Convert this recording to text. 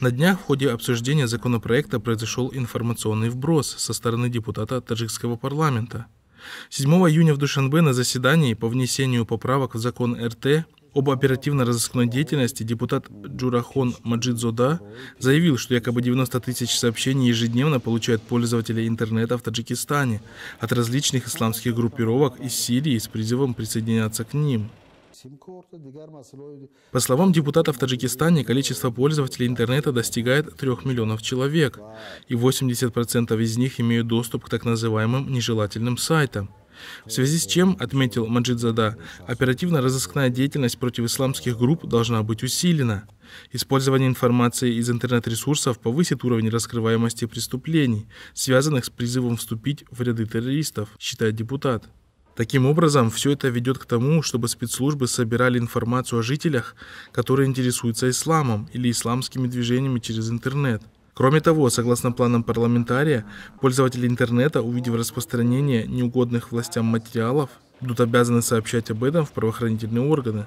На днях в ходе обсуждения законопроекта произошел информационный вброс со стороны депутата таджикского парламента. 7 июня в Душанбе на заседании по внесению поправок в закон РТ об оперативно-розыскной деятельности депутат Джурахон Маджидзода заявил, что якобы 90 тысяч сообщений ежедневно получают пользователи интернета в Таджикистане от различных исламских группировок из Сирии с призывом присоединяться к ним – по словам депутатов в Таджикистане, количество пользователей интернета достигает 3 миллионов человек, и 80% из них имеют доступ к так называемым нежелательным сайтам. В связи с чем, отметил Маджидзада, оперативно-розыскная деятельность против исламских групп должна быть усилена. Использование информации из интернет-ресурсов повысит уровень раскрываемости преступлений, связанных с призывом вступить в ряды террористов, считает депутат. Таким образом, все это ведет к тому, чтобы спецслужбы собирали информацию о жителях, которые интересуются исламом или исламскими движениями через интернет. Кроме того, согласно планам парламентария, пользователи интернета, увидев распространение неугодных властям материалов, будут обязаны сообщать об этом в правоохранительные органы.